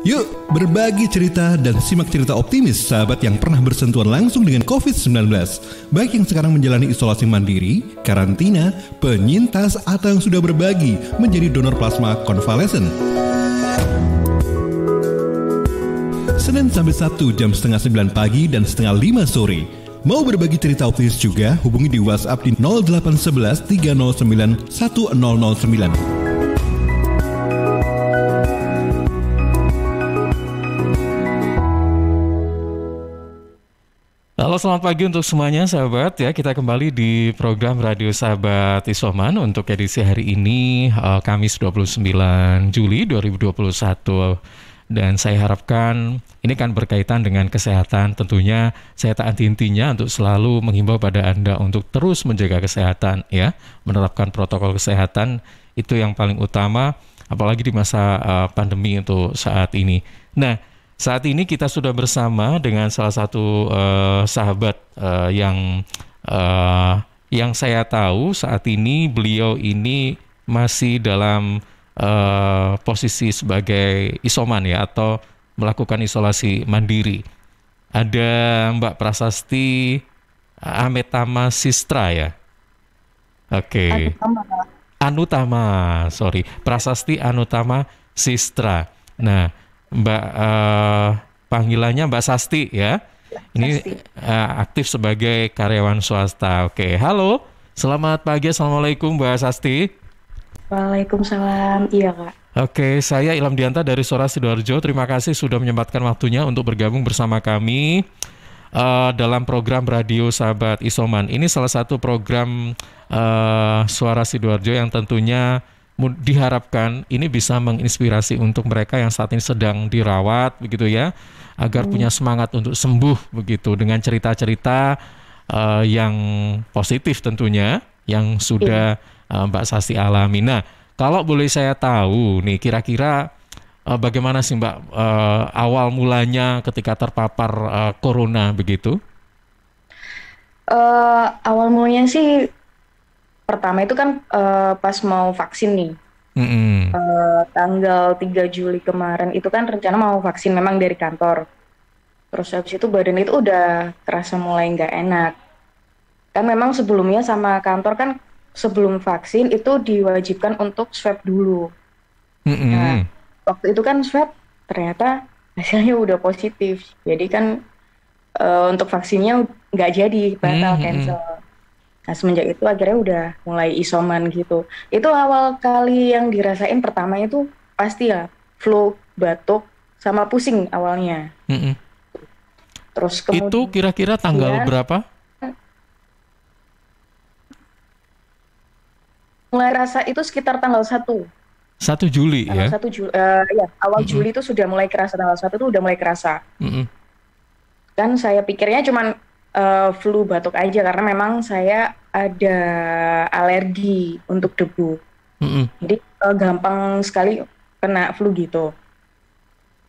Yuk berbagi cerita dan simak cerita optimis sahabat yang pernah bersentuhan langsung dengan COVID-19 Baik yang sekarang menjalani isolasi mandiri, karantina, penyintas atau yang sudah berbagi menjadi donor plasma konvalesen Senin sampai Sabtu jam setengah 9 pagi dan setengah 5 sore Mau berbagi cerita optimis juga? Hubungi di WhatsApp di 0811 309 1009. Halo selamat pagi untuk semuanya sahabat ya kita kembali di program Radio Sahabat Isoman untuk edisi hari ini uh, Kamis 29 Juli 2021 dan saya harapkan ini kan berkaitan dengan kesehatan tentunya saya tak anti-intinya untuk selalu menghimbau pada Anda untuk terus menjaga kesehatan ya menerapkan protokol kesehatan itu yang paling utama apalagi di masa eh, pandemi untuk saat ini. Nah, saat ini kita sudah bersama dengan salah satu uh, sahabat uh, yang uh, yang saya tahu saat ini beliau ini masih dalam uh, posisi sebagai isoman ya atau melakukan isolasi mandiri. Ada Mbak Prasasti Ametama Sistra ya. Oke. Okay. Anutama, sorry. Prasasti Anutama Sistra. Nah, Mbak uh, panggilannya Mbak Sasti ya. Ini Uh, aktif sebagai karyawan swasta. Oke, halo. Selamat pagi, assalamualaikum Mbak Sasti. Waalaikumsalam, iya kak. Oke, saya Ilham Dianta dari suara Sidoarjo. Terima kasih sudah menyempatkan waktunya untuk bergabung bersama kami uh, dalam program Radio Sahabat Isoman. Ini salah satu program uh, Suara Sidoarjo yang tentunya diharapkan ini bisa menginspirasi untuk mereka yang saat ini sedang dirawat begitu ya agar hmm. punya semangat untuk sembuh begitu dengan cerita-cerita uh, yang positif tentunya yang sudah uh, Mbak Sasti alami. Nah, kalau boleh saya tahu nih kira-kira uh, bagaimana sih Mbak uh, awal mulanya ketika terpapar uh, corona begitu? Uh, awal mulanya sih pertama itu kan uh, pas mau vaksin nih. Mm-hmm. Uh, tanggal 3 Juli kemarin itu kan rencana mau vaksin memang dari kantor. Terus habis itu badan itu udah terasa mulai nggak enak. Kan memang sebelumnya sama kantor kan sebelum vaksin itu diwajibkan untuk swab dulu. Mm-hmm. Nah, waktu itu kan swab ternyata hasilnya udah positif. Jadi kan uh, untuk vaksinnya nggak jadi batal mm-hmm. cancel. Nah semenjak itu akhirnya udah mulai isoman gitu. Itu awal kali yang dirasain pertama itu pasti ya flu, batuk, sama pusing awalnya. Mm -mm. Terus kemudian itu kira-kira tanggal ya, berapa? Mulai rasa itu sekitar tanggal 1 1 Juli tanggal ya. 1 Juli uh, eh, ya, awal mm -hmm. Juli itu sudah mulai kerasa tanggal 1 itu sudah mulai kerasa. Mm -hmm. Kan saya pikirnya cuman uh, flu batuk aja karena memang saya ada alergi untuk debu. Mm-hmm. Jadi uh, gampang sekali kena flu gitu.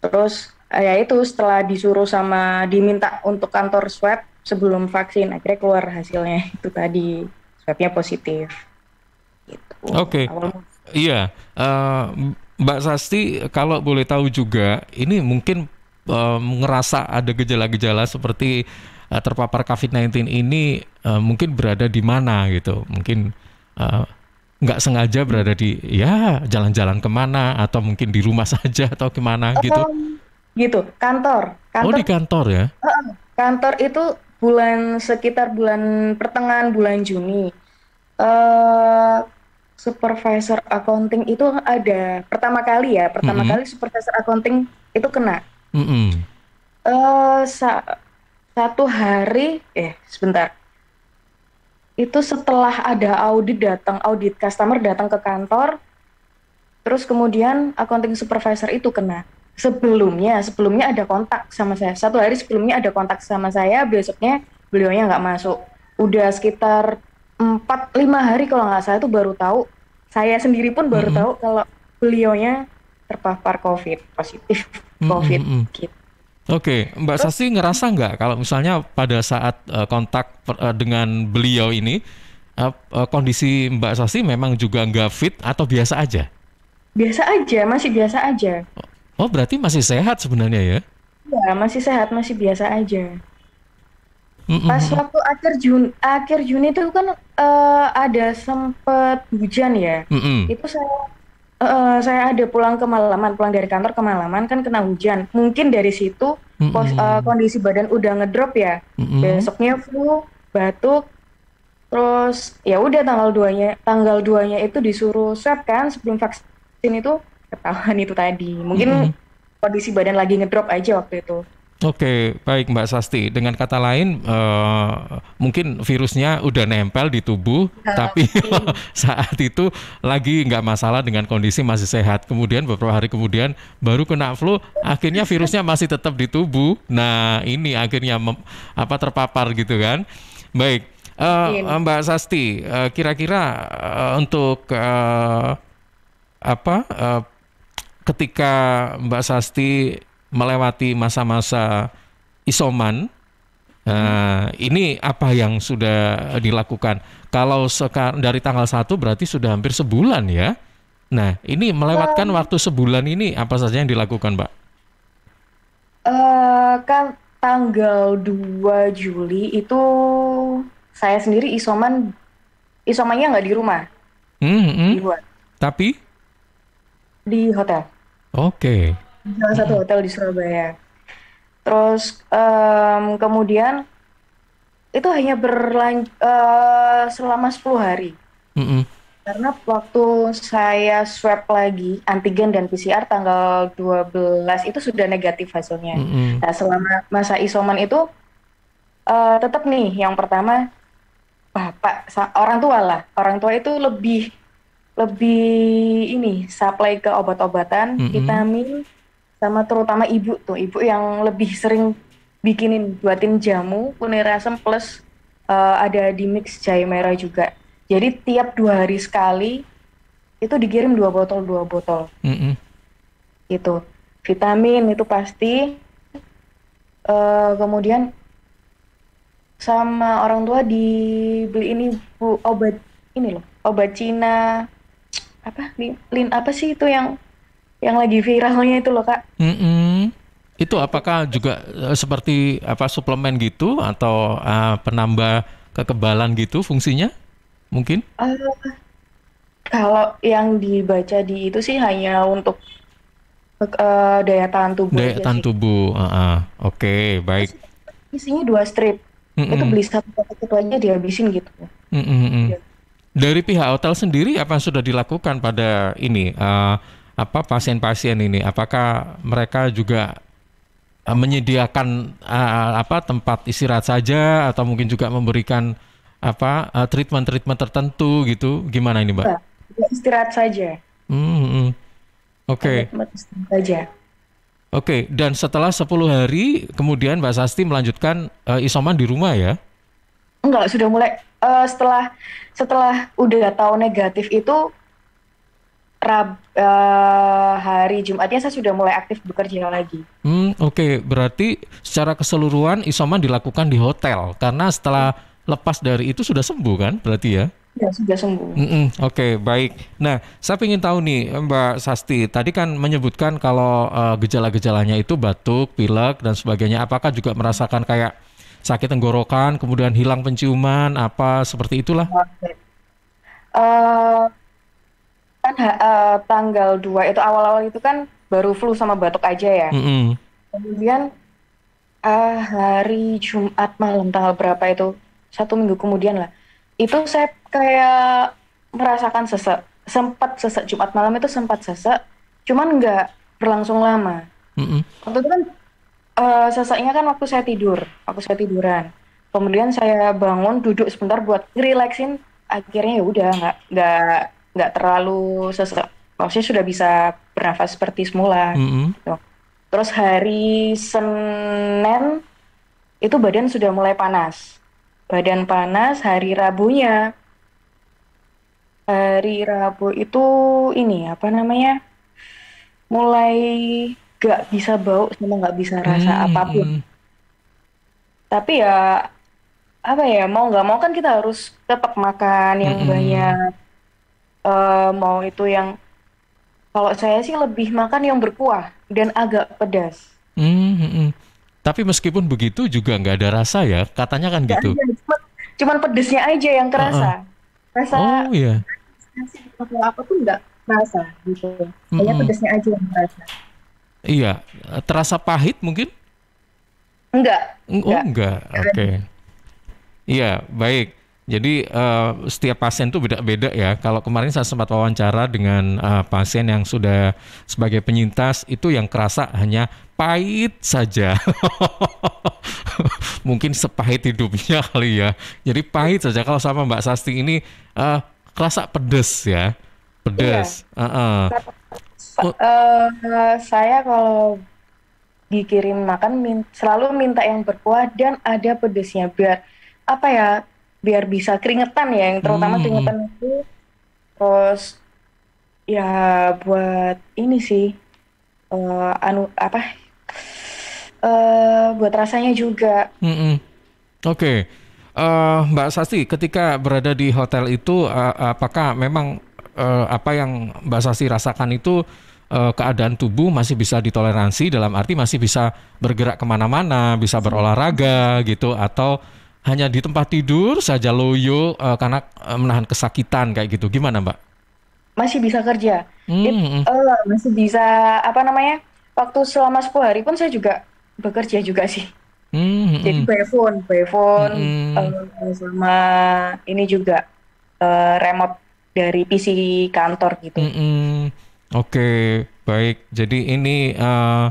Terus eh, ya itu setelah disuruh sama diminta untuk kantor swab sebelum vaksin akhirnya keluar hasilnya itu tadi swabnya positif. Gitu. Oke. Okay. iya. Mbak Sasti, kalau boleh tahu juga, ini mungkin um, ngerasa ada gejala-gejala seperti uh, terpapar COVID-19 ini uh, mungkin berada di mana gitu, mungkin uh, sengaja berada di ya jalan-jalan kemana atau mungkin di rumah saja atau kemana gitu gitu kantor kantor oh di kantor ya kantor itu bulan sekitar bulan pertengahan bulan Juni uh, supervisor accounting itu ada pertama kali ya pertama mm -hmm. kali supervisor accounting itu kena Mm -hmm. uh, sa satu hari, eh sebentar, itu setelah ada audit datang, audit customer datang ke kantor, terus kemudian accounting supervisor itu kena. Sebelumnya, sebelumnya ada kontak sama saya. Satu hari sebelumnya ada kontak sama saya, besoknya beliaunya nggak masuk. Udah sekitar 4-5 hari kalau nggak salah itu baru tahu, saya sendiri pun baru mm -hmm. tahu kalau beliaunya terpapar COVID positif. COVID. Mm -hmm. gitu. Oke, okay. Mbak Sasi ngerasa nggak kalau misalnya pada saat uh, kontak per, uh, dengan beliau ini uh, uh, kondisi Mbak Sasi memang juga nggak fit atau biasa aja? Biasa aja, masih biasa aja. Oh, oh berarti masih sehat sebenarnya ya? Iya, masih sehat, masih biasa aja. Mm-mm. Pas waktu akhir Juni, akhir Juni itu kan uh, ada sempet hujan ya. Mm-mm. Itu saya uh, saya ada pulang ke malaman, pulang dari kantor ke malaman kan kena hujan. Mungkin dari situ mm -hmm. pos, uh, kondisi badan udah ngedrop ya. Mm -hmm. Besoknya flu, batuk, terus ya udah tanggal duanya tanggal duanya itu disuruh swab kan sebelum vaksin itu ketahuan itu tadi mungkin mm -hmm. kondisi badan lagi ngedrop aja waktu itu Oke, baik Mbak Sasti. Dengan kata lain, uh, mungkin virusnya udah nempel di tubuh, uh, tapi saat itu lagi nggak masalah dengan kondisi masih sehat. Kemudian beberapa hari kemudian baru kena flu, akhirnya virusnya masih tetap di tubuh. Nah, ini akhirnya apa terpapar gitu kan? Baik, uh, Mbak Sasti, kira eh, kira-kira uh, untuk uh, apa uh, ketika Mbak Sasti melewati masa-masa isoman. Nah, ini apa yang sudah dilakukan? Kalau sekarang dari tanggal 1 berarti sudah hampir sebulan ya. Nah, ini melewatkan um, waktu sebulan ini apa saja yang dilakukan, Mbak? Uh, kan tanggal 2 Juli itu saya sendiri isoman isomannya nggak di rumah. Hmm, -hmm. Di Tapi di hotel. Oke. Okay salah satu hmm. hotel di Surabaya. Terus um, kemudian itu hanya berlanj uh, eh, selama 10 hari. Mm -hmm. Karena waktu saya swab lagi antigen dan PCR tanggal 12 itu sudah negatif hasilnya. Mm -hmm. Nah, selama masa isoman itu uh, eh, tetap nih yang pertama bapak orang tua lah. Orang tua itu lebih lebih ini supply ke obat-obatan, mm -hmm. vitamin sama terutama ibu tuh ibu yang lebih sering bikinin buatin jamu kunir asam plus uh, ada di mix jahe merah juga jadi tiap dua hari sekali itu dikirim dua botol dua botol mm -hmm. itu vitamin itu pasti uh, kemudian sama orang tua dibeli ini bu obat ini loh obat Cina apa lin, lin apa sih itu yang yang lagi viralnya itu loh kak. Mm -mm. Itu apakah juga eh, seperti apa suplemen gitu atau uh, penambah kekebalan gitu fungsinya? Mungkin? Uh, kalau yang dibaca di itu sih hanya untuk uh, daya tahan tubuh. Daya tahan tubuh, uh -uh. oke okay, baik. Isinya dua strip. Mm -mm. Itu beli satu paket aja dihabisin gitu. Mm -mm. Dari pihak hotel sendiri apa yang sudah dilakukan pada ini? Uh, apa pasien-pasien ini apakah mereka juga uh, menyediakan uh, apa tempat istirahat saja atau mungkin juga memberikan apa eh, treatment treatment treatment tertentu gitu gimana ini mbak iya, istirahat saja hmm, hmm. oke okay. oke okay. dan setelah 10 hari kemudian mbak Sasti melanjutkan uh, isoman di rumah ya enggak sudah mulai uh, setelah setelah udah tahu negatif itu Rab, uh, hari Jumatnya saya sudah mulai aktif bekerja lagi. Hmm, oke. Okay. Berarti secara keseluruhan isoman dilakukan di hotel karena setelah lepas dari itu sudah sembuh kan? Berarti ya? Ya, sudah sembuh. Mm -mm. Oke, okay, baik. Nah, saya ingin tahu nih Mbak Sasti, tadi kan menyebutkan kalau uh, gejala-gejalanya itu batuk, pilek dan sebagainya. Apakah juga merasakan kayak sakit tenggorokan, kemudian hilang penciuman, apa seperti itulah? Uh, kan uh, tanggal 2 itu awal-awal itu kan baru flu sama batuk aja ya. Mm -hmm. Kemudian uh, hari Jumat malam tanggal berapa itu? Satu minggu kemudian lah. Itu saya kayak merasakan sesak Sempat sesak Jumat malam itu sempat sesak, cuman nggak berlangsung lama. Mm -hmm. Waktu itu kan uh, seseknya kan waktu saya tidur, waktu saya tiduran. Kemudian saya bangun duduk sebentar buat relaxin. Akhirnya ya udah nggak nggak nggak terlalu sesak maksudnya sudah bisa bernafas seperti semula mm -hmm. terus hari Senin itu badan sudah mulai panas badan panas hari Rabunya hari Rabu itu ini apa namanya mulai gak bisa bau sama gak bisa rasa hmm. apapun tapi ya apa ya mau gak mau kan kita harus tetap makan yang hmm. banyak uh, mau itu yang kalau saya sih lebih makan yang berkuah dan agak pedas. Mm hmm, Tapi meskipun begitu juga nggak ada rasa ya, katanya kan gitu. Ada, cuman, cuman pedesnya aja yang kerasa. Uh -uh. Rasa oh, iya. nasi apa tuh nggak kerasa gitu. Hanya mm -hmm. pedesnya aja yang kerasa. Iya, terasa pahit mungkin? Enggak. Oh enggak, oke. Okay. Iya, baik. Jadi uh, setiap pasien tuh beda-beda ya. Kalau kemarin saya sempat wawancara dengan uh, pasien yang sudah sebagai penyintas itu yang kerasa hanya pahit saja. Mungkin sepahit hidupnya kali ya. Jadi pahit saja kalau sama Mbak Sasti ini uh, kerasa pedes ya. Pedes. Iya. Uh -uh. uh, saya kalau dikirim makan min selalu minta yang berkuah dan ada pedesnya biar apa ya biar bisa keringetan ya yang terutama hmm. keringetan itu terus ya buat ini sih uh, anu apa uh, buat rasanya juga mm -mm. oke okay. uh, eh, mbak Sasti ketika berada di hotel itu uh, apakah memang uh, apa yang mbak Sasti rasakan itu keadaan tubuh masih bisa ditoleransi dalam arti masih bisa bergerak kemana-mana bisa berolahraga gitu atau hanya di tempat tidur saja loyo uh, karena uh, menahan kesakitan kayak gitu. Gimana, Mbak? Masih bisa kerja. Hmm. It, uh, masih bisa apa namanya? Waktu selama 10 hari pun saya juga bekerja juga sih. Hmm, hmm Jadi hmm. by phone, by phone hmm. uh, sama ini juga uh, remote dari PC kantor gitu. Hmm, Oke, okay. baik. Jadi ini uh,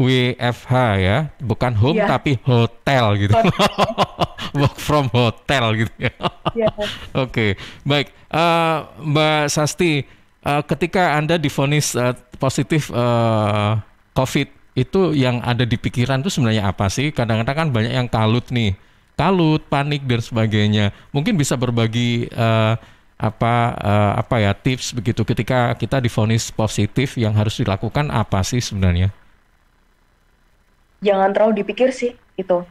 WFH ya, bukan home yeah. tapi hotel gitu. Work from hotel gitu ya. yeah. Oke, okay. baik. Uh, Mbak Sasti, uh, ketika Anda difonis uh, positif uh, COVID itu yang ada di pikiran itu sebenarnya apa sih? Kadang-kadang kan banyak yang kalut nih. Kalut, panik dan sebagainya. Mungkin bisa berbagi uh, apa uh, apa ya tips begitu ketika kita difonis positif yang harus dilakukan apa sih sebenarnya? jangan terlalu dipikir sih itu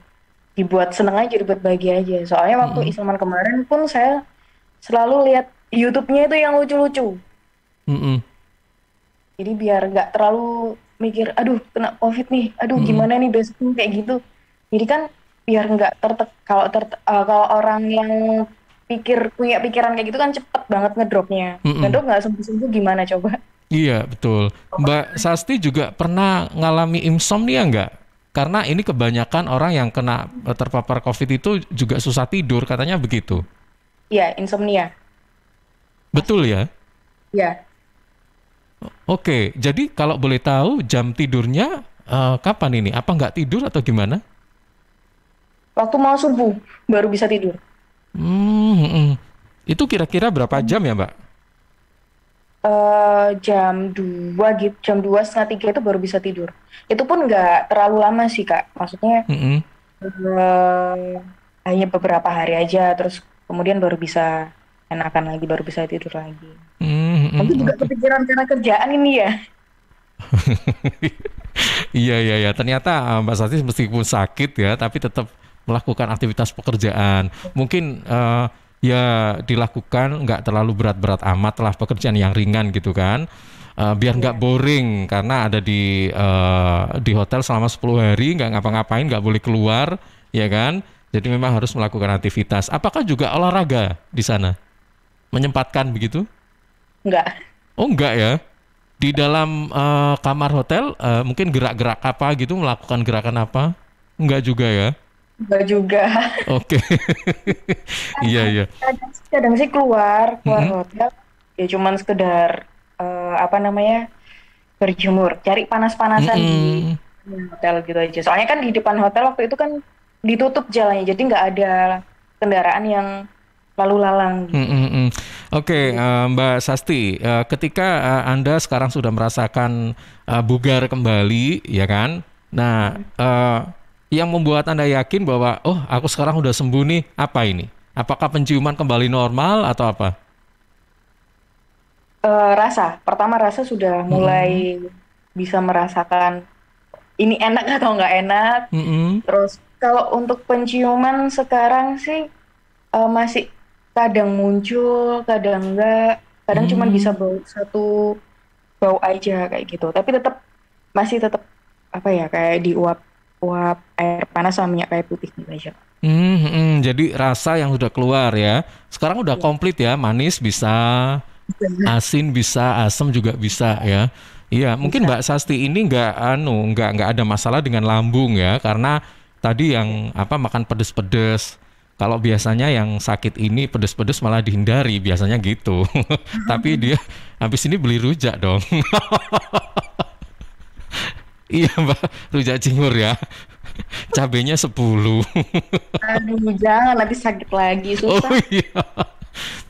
dibuat seneng aja dibuat bahagia aja soalnya waktu hmm isoman kemarin pun saya selalu lihat YouTube-nya itu yang lucu-lucu mm-hmm. jadi biar nggak terlalu mikir aduh kena covid nih aduh hmm gimana nih besok kayak gitu jadi kan biar nggak tertek kalau ter uh, kalau orang yang pikir punya pikiran kayak gitu kan cepet banget ngedropnya mm-hmm. ngedrop nggak sembuh-sembuh gimana coba Iya betul. Mbak Sasti juga pernah ngalami insomnia nggak? Karena ini kebanyakan orang yang kena eh, terpapar COVID itu juga susah tidur, katanya begitu. Iya, insomnia. Betul ya? Iya. Oke, jadi kalau boleh tahu jam tidurnya uh, kapan ini? Apa nggak tidur atau gimana? Waktu mau subuh baru bisa tidur. Hmm, hmm, hmm. itu kira-kira berapa jam ya, Mbak? uh, jam 2 gitu jam dua setengah tiga itu baru bisa tidur itu pun nggak terlalu lama sih kak maksudnya mm -hmm. uh, hanya beberapa hari aja terus kemudian baru bisa enakan lagi baru bisa tidur lagi mm -hmm. juga kepikiran karena kerjaan ini ya iya iya iya ternyata eh, Mbak Sati meskipun sakit ya tapi tetap melakukan aktivitas pekerjaan mungkin uh, ya dilakukan nggak terlalu berat-berat amat lah pekerjaan yang ringan gitu kan uh, biar nggak yeah. boring karena ada di uh, di hotel selama 10 hari nggak ngapa-ngapain nggak boleh keluar ya kan jadi memang harus melakukan aktivitas apakah juga olahraga di sana menyempatkan begitu Enggak oh enggak ya di dalam uh, kamar hotel uh, mungkin gerak-gerak apa gitu melakukan gerakan apa enggak juga ya Enggak juga. Oke. iya, iya. Kadang, sih keluar, keluar mm -hmm. hotel, ya cuman sekedar uh, apa namanya? berjemur, cari panas-panasan mm -hmm. di hotel gitu aja. Soalnya kan di depan hotel waktu itu kan ditutup jalannya, jadi nggak ada kendaraan yang lalu lalang. Gitu. Mm -hmm. Oke, okay, iya. uh, eh, Mbak Sasti, uh, ketika uh, Anda sekarang sudah merasakan uh, bugar kembali, ya kan? Nah, uh, yang membuat Anda yakin bahwa oh, aku sekarang udah sembuh nih, apa ini? Apakah penciuman kembali normal atau apa? Uh, rasa. Pertama rasa sudah mulai hmm. bisa merasakan ini enak atau nggak enak. Hmm. Terus kalau untuk penciuman sekarang sih uh, masih kadang muncul, kadang nggak kadang hmm. cuma bisa bau satu bau aja kayak gitu. Tapi tetap masih tetap apa ya kayak diuap uap air panas sama minyak kayu putih gitu aja. Hmm, hmm, jadi rasa yang sudah keluar ya. Sekarang udah iya. komplit ya, manis bisa, iya. asin bisa, asam juga bisa ya. Iya, mungkin iya. Mbak Sasti ini nggak anu, nggak nggak ada masalah dengan lambung ya, karena tadi yang apa makan pedes-pedes. Kalau biasanya yang sakit ini pedes-pedes malah dihindari, biasanya gitu. Tapi dia habis ini beli rujak dong. Iya Mbak, rujak cingur ya. Cabenya 10. Aduh, jangan nanti sakit lagi, susah. Oh iya.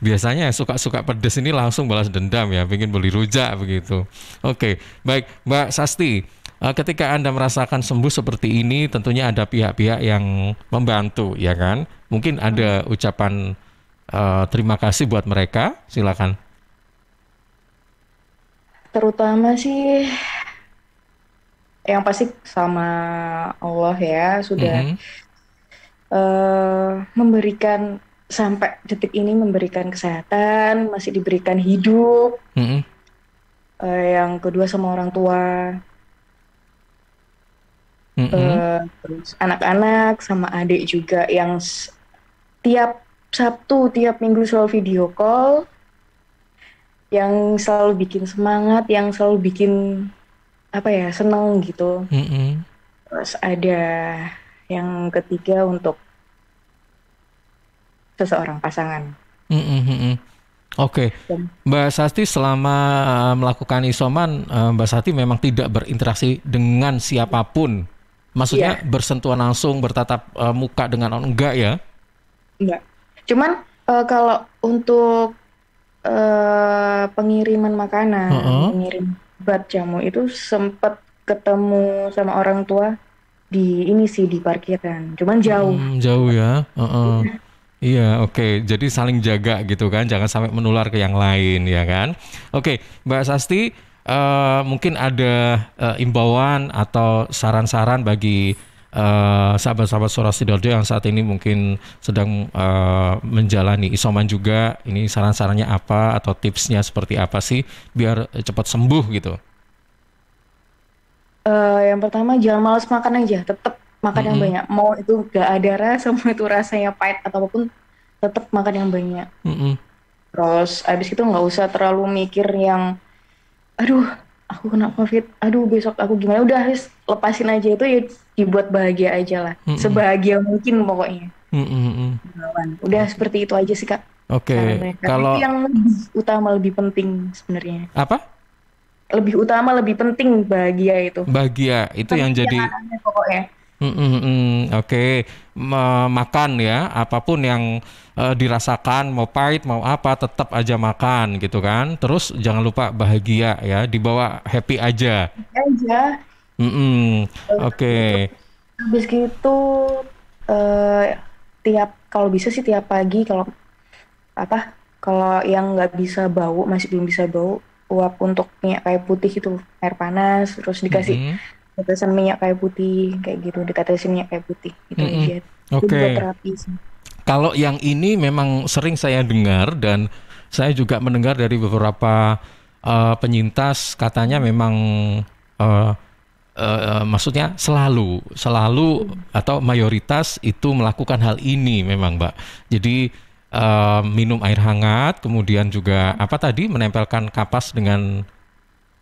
Biasanya suka-suka pedes ini langsung balas dendam ya, pengen beli rujak begitu. Oke, baik Mbak Sasti, eh, ketika Anda merasakan sembuh seperti ini tentunya ada pihak-pihak yang membantu ya kan? Mungkin ada ucapan uh, terima kasih buat mereka, silakan. Terutama sih yang pasti sama Allah ya sudah mm -hmm. uh, memberikan sampai detik ini memberikan kesehatan masih diberikan hidup mm -hmm. uh, yang kedua sama orang tua mm -hmm. uh, anak-anak sama adik juga yang tiap Sabtu tiap minggu selalu video call yang selalu bikin semangat yang selalu bikin apa ya seneng gitu mm -hmm. terus ada yang ketiga untuk seseorang pasangan mm -hmm. Oke, okay. Mbak Sasti selama eh, melakukan isoman, eh, Mbak Sasti memang tidak berinteraksi dengan siapapun. Maksudnya yeah. bersentuhan langsung, bertatap eh, muka dengan orang enggak ya? Enggak. Cuman uh, kalau untuk uh, pengiriman makanan, uh -uh. pengiriman obat jamu itu sempat ketemu sama orang tua di ini sih di parkiran. Cuman jauh. Hmm, jauh ya. Uh -uh. Iya, oke. Okay. Jadi saling jaga gitu kan, jangan sampai menular ke yang lain ya kan. Oke, okay, Mbak Sasti, uh, mungkin ada uh, imbauan atau saran-saran bagi Eh, sahabat-sahabat uh, Suara Sidoarjo yang saat ini mungkin sedang uh, menjalani isoman juga, ini saran-sarannya apa atau tipsnya seperti apa sih biar cepat sembuh gitu? Uh, yang pertama jangan malas makan aja, tetap makan mm -hmm. yang banyak. Mau itu gak ada rasa, mau itu rasanya pahit ataupun tetap makan yang banyak. Mm -hmm. Terus abis itu nggak usah terlalu mikir yang, aduh aku kena covid, aduh besok aku gimana, udah lepasin aja itu ya dibuat bahagia aja lah mm -mm. sebahagia mungkin pokoknya mm -mm. udah seperti itu aja sih kak oke okay. kalau yang lebih utama lebih penting sebenarnya apa lebih utama lebih penting bahagia itu bahagia itu bahagia yang jadi pokoknya -mm, mm. Oke, okay. makan ya, apapun yang uh, dirasakan, mau pahit, mau apa, tetap aja makan gitu kan. Terus jangan lupa bahagia ya, dibawa happy aja. Happy aja. Mm -hmm. Oke. Okay. Habis gitu uh, tiap kalau bisa sih tiap pagi kalau apa kalau yang nggak bisa bau masih belum bisa bau uap untuk minyak kayu putih itu air panas terus dikasih mm -hmm. tetesan minyak kayu putih kayak gitu dikasih minyak kayu putih gitu mm -hmm. aja. Oke. Okay. Terapi Kalau yang ini memang sering saya dengar dan saya juga mendengar dari beberapa uh, penyintas katanya memang uh, uh, maksudnya selalu selalu hmm. atau mayoritas itu melakukan hal ini memang Mbak. Jadi uh, minum air hangat, kemudian juga apa tadi menempelkan kapas dengan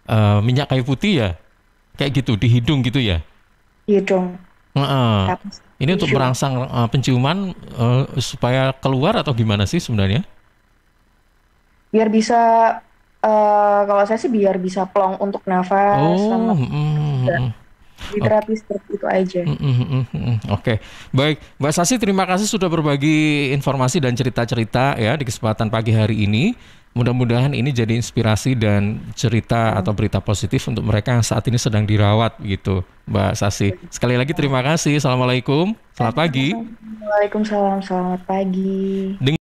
uh, minyak kayu putih ya, kayak gitu di hidung gitu ya. Hidung. Uh -uh. Ini untuk merangsang uh, penciuman uh, supaya keluar atau gimana sih sebenarnya? Biar bisa Eh, kalau saya sih biar bisa plong untuk nafas oh, sama mm, mm. mm. Ya. di terapi oh. seperti itu aja. Mm, mm, mm, mm. Oke, mm. okay. baik Mbak Sasi terima kasih sudah berbagi informasi dan cerita-cerita ya di kesempatan pagi hari ini. Mudah-mudahan ini jadi inspirasi dan cerita atau berita positif untuk mereka yang saat ini sedang dirawat gitu, Mbak Sasi. Sekali lagi terima kasih. Assalamualaikum. Selamat pagi. Waalaikumsalam. Selamat pagi.